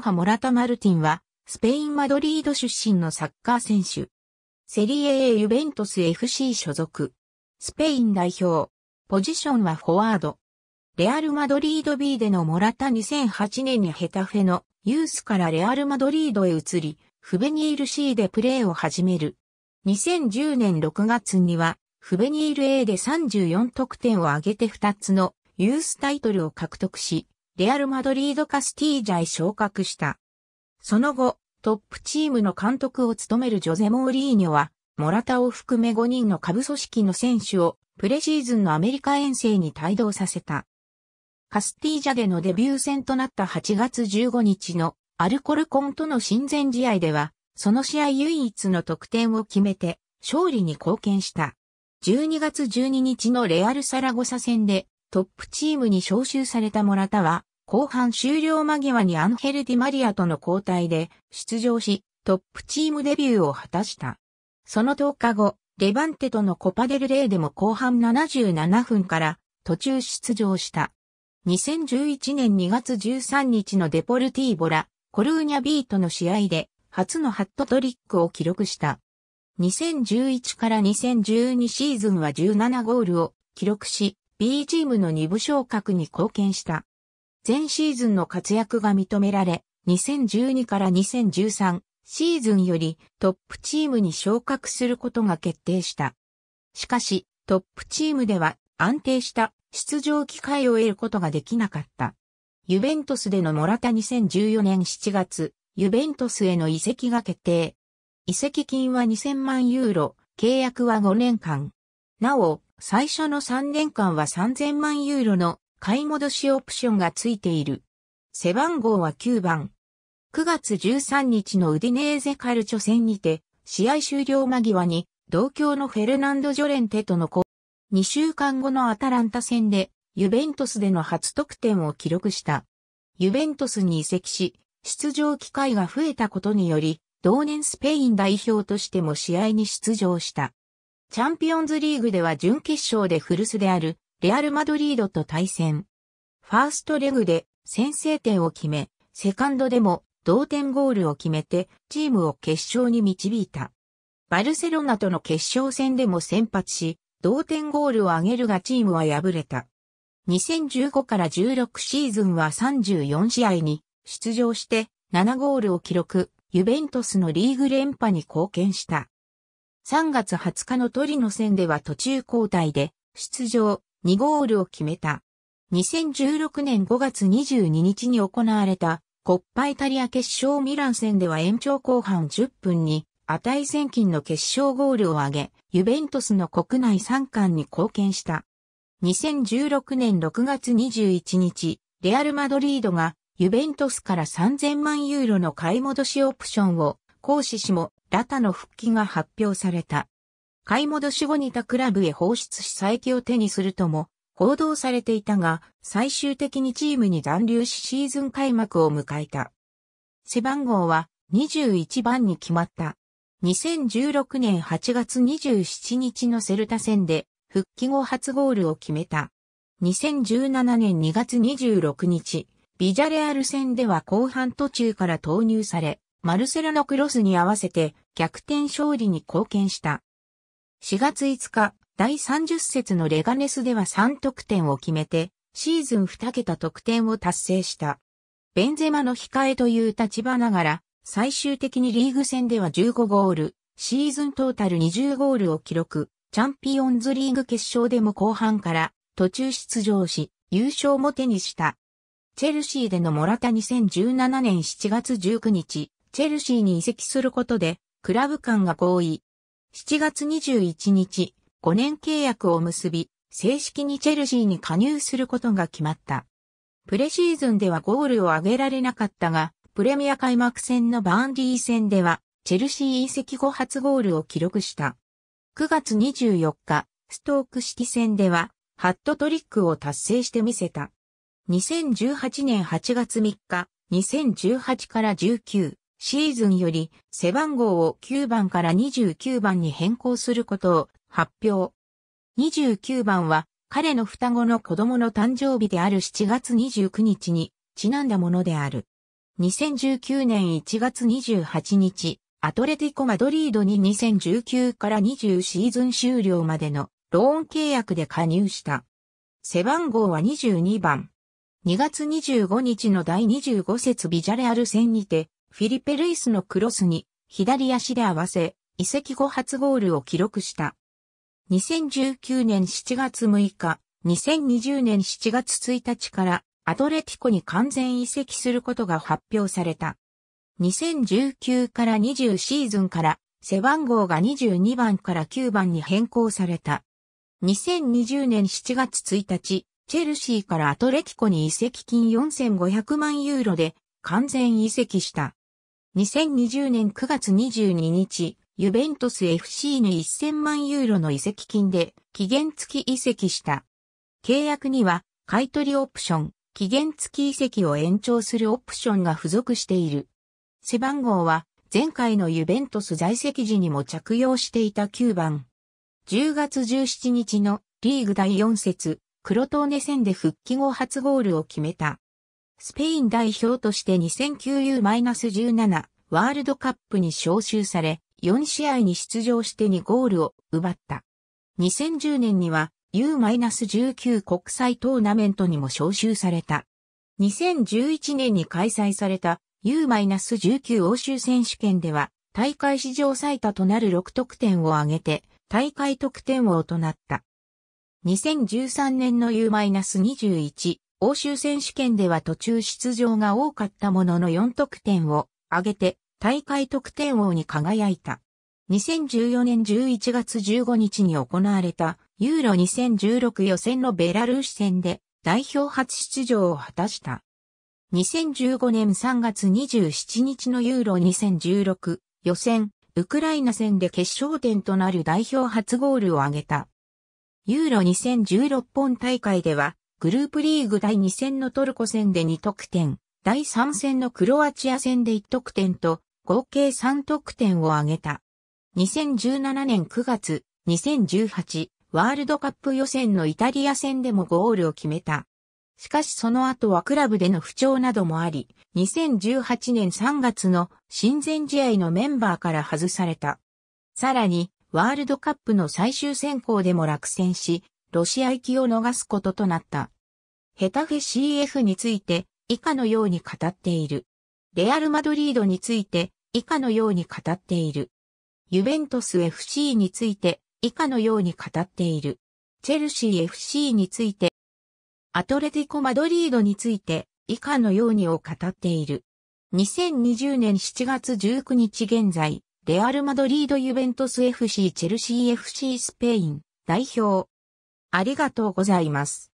ハ・モラタ・マルティンは、スペイン・マドリード出身のサッカー選手。セリエ A ユベントス FC 所属。スペイン代表。ポジションはフォワード。レアル・マドリード B でのモラタ2008年にヘタフェのユースからレアル・マドリードへ移り、フベニール C でプレーを始める。2010年6月には、フベニール A で34得点を挙げて2つのユースタイトルを獲得し、レアル・マドリード・カスティージャへ昇格した。その後、トップチームの監督を務めるジョゼ・モーリーニョは、モラタを含め5人の下部組織の選手をプレシーズンのアメリカ遠征に帯同させた。カスティージャでのデビュー戦となった8月15日のアルコルコンとの親善試合では、その試合唯一の得点を決めて勝利に貢献した。12月12日のレアル・サラゴサ戦でトップチームに招集されたモラタは、後半終了間際にアンヘル・ディマリアとの交代で出場し、トップチームデビューを果たした。その10日後、レバンテとのコパデルレーでも後半77分から途中出場した。2011年2月13日のデポルティーボラ、コルーニャビートの試合で初のハットトリックを記録した。2011から2012シーズンは17ゴールを記録し、B チームの2部昇格に貢献した。前シーズンの活躍が認められ、2012から2013シーズンよりトップチームに昇格することが決定した。しかし、トップチームでは安定した出場機会を得ることができなかった。ユベントスでのモラタ2014年7月、ユベントスへの移籍が決定。移籍金は2000万ユーロ、契約は5年間。なお、最初の3年間は3000万ユーロの買い戻しオプションがついている。背番号は9番。9月13日のウディネーゼカルチョ戦にて、試合終了間際に、同郷のフェルナンド・ジョレンテとの子、2週間後のアタランタ戦で、ユベントスでの初得点を記録した。ユベントスに移籍し、出場機会が増えたことにより、同年スペイン代表としても試合に出場した。チャンピオンズリーグでは準決勝で古巣であるレアル・マドリードと対戦。ファーストレグで先制点を決め、セカンドでも同点ゴールを決めてチームを決勝に導いた。バルセロナとの決勝戦でも先発し、同点ゴールを挙げるがチームは敗れた。2015から16シーズンは34試合に出場して7ゴールを記録、ユベントスのリーグ連覇に貢献した。3月20日のトリノ戦では途中交代で出場2ゴールを決めた。2016年5月22日に行われたコッパイタリア決勝ミラン戦では延長後半10分に値千金の決勝ゴールを挙げ、ユベントスの国内3冠に貢献した。2016年6月21日、レアル・マドリードがユベントスから3000万ユーロの買い戻しオプションを行使しもラタの復帰が発表された。買い戻し後に他クラブへ放出し再起を手にするとも報道されていたが、最終的にチームに残留しシーズン開幕を迎えた。背番号は21番に決まった。2016年8月27日のセルタ戦で復帰後初ゴールを決めた。2017年2月26日、ビジャレアル戦では後半途中から投入され、マルセロのクロスに合わせて逆転勝利に貢献した。4月5日、第30節のレガネスでは3得点を決めて、シーズン2桁得点を達成した。ベンゼマの控えという立場ながら、最終的にリーグ戦では15ゴール、シーズントータル20ゴールを記録、チャンピオンズリーグ決勝でも後半から途中出場し、優勝も手にした。チェルシーでのモラタ2017年7月19日、チェルシーに移籍することで、クラブ間が合意。7月21日、5年契約を結び、正式にチェルシーに加入することが決まった。プレシーズンではゴールを挙げられなかったが、プレミア開幕戦のバーンディー戦では、チェルシー移籍後初ゴールを記録した。9月24日、ストーク式戦では、ハットトリックを達成してみせた。2018年8月3日、2018から19、シーズンより背番号を9番から29番に変更することを発表。29番は彼の双子の子供の誕生日である7月29日にちなんだものである。2019年1月28日、アトレティコ・マドリードに2019から20シーズン終了までのローン契約で加入した。背番号は22番。2月25日の第25節ビジャレアル戦にて、フィリペ・ルイスのクロスに左足で合わせ、移籍後初ゴールを記録した。2019年7月6日、2020年7月1日からアトレティコに完全移籍することが発表された。2019から20シーズンから背番号が22番から9番に変更された。2020年7月1日、チェルシーからアトレティコに移籍金4500万ユーロで完全移籍した。2020年9月22日、ユベントス FC に1000万ユーロの移籍金で期限付き移籍した。契約には買取オプション、期限付き移籍を延長するオプションが付属している。背番号は前回のユベントス在籍時にも着用していた9番。10月17日のリーグ第4節、黒トーネ戦で復帰後初ゴールを決めた。スペイン代表として 2009U-17 ワールドカップに招集され、4試合に出場して2ゴールを奪った。2010年には U-19 国際トーナメントにも招集された。2011年に開催された U-19 欧州選手権では大会史上最多となる6得点を挙げて大会得点王となった。2013年の U-21 欧州選手権では途中出場が多かったものの4得点を挙げて大会得点王に輝いた。2014年11月15日に行われたユーロ2016予選のベラルーシ戦で代表初出場を果たした。2015年3月27日のユーロ2016予選、ウクライナ戦で決勝点となる代表初ゴールを挙げた。ユーロ2016本大会ではグループリーグ第2戦のトルコ戦で2得点、第3戦のクロアチア戦で1得点と、合計3得点を挙げた。2017年9月、2018ワールドカップ予選のイタリア戦でもゴールを決めた。しかしその後はクラブでの不調などもあり、2018年3月の親善試合のメンバーから外された。さらに、ワールドカップの最終選考でも落選し、ロシア行きを逃すこととなった。ヘタフェ CF について以下のように語っている。レアル・マドリードについて以下のように語っている。ユベントス FC について以下のように語っている。チェルシー FC について、アトレティコ・マドリードについて以下のようにを語っている。2020年7月19日現在、レアル・マドリード・ユベントス FC チェルシー FC スペイン代表ありがとうございます。